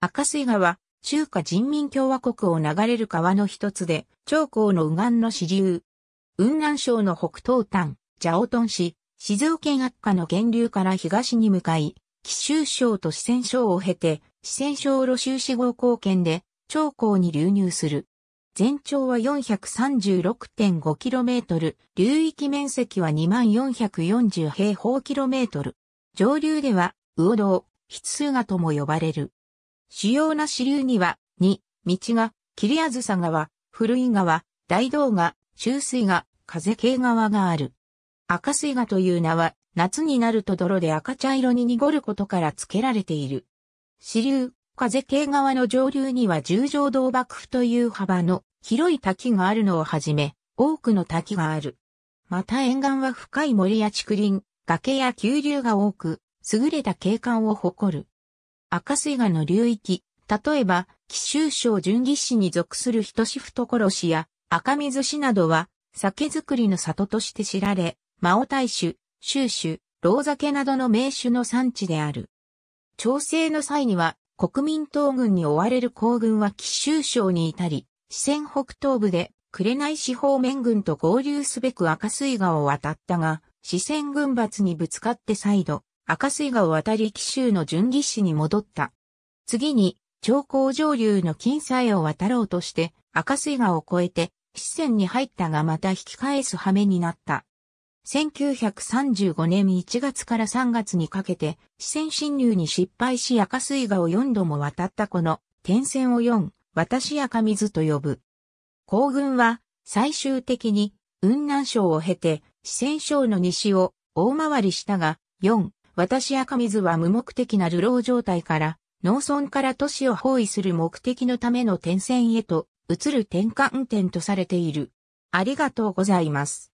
赤水川、中華人民共和国を流れる川の一つで、長江の右岸の支流。雲南省の北東端、ジャオトン市、静岡県悪化の源流から東に向かい、紀州省と四川省を経て、四川省路州市合高献で、長江に流入する。全長は 436.5km、流域面積は2440平方キロメートル。上流では、魚道、筆数がとも呼ばれる。主要な支流には、2、道が、切あずさ川、古い川、大道川、中水が、風景川がある。赤水川という名は、夏になると泥で赤茶色に濁ることから付けられている。支流、風景川の上流には十条道幕府という幅の広い滝があるのをはじめ、多くの滝がある。また沿岸は深い森や竹林、崖や急流が多く、優れた景観を誇る。赤水河の流域、例えば、紀州省純義市に属する人志懐市や赤水市などは、酒造りの里として知られ、魔王大酒、州酒、老酒などの名酒の産地である。調整の際には、国民党軍に追われる皇軍は紀州省に至り、四川北東部で、紅市方面軍と合流すべく赤水川を渡ったが、四川軍閥にぶつかって再度、赤水河を渡り紀州の純義市に戻った。次に、長江上流の金さを渡ろうとして、赤水河を越えて、四川に入ったがまた引き返す羽目になった。1935年1月から3月にかけて、四川侵入に失敗し赤水河を4度も渡ったこの、天線を4、私赤水と呼ぶ。皇軍は、最終的に、雲南省を経て、四川省の西を大回りしたが、4、私赤水は無目的な流浪状態から、農村から都市を包囲する目的のための転戦へと移る転換点とされている。ありがとうございます。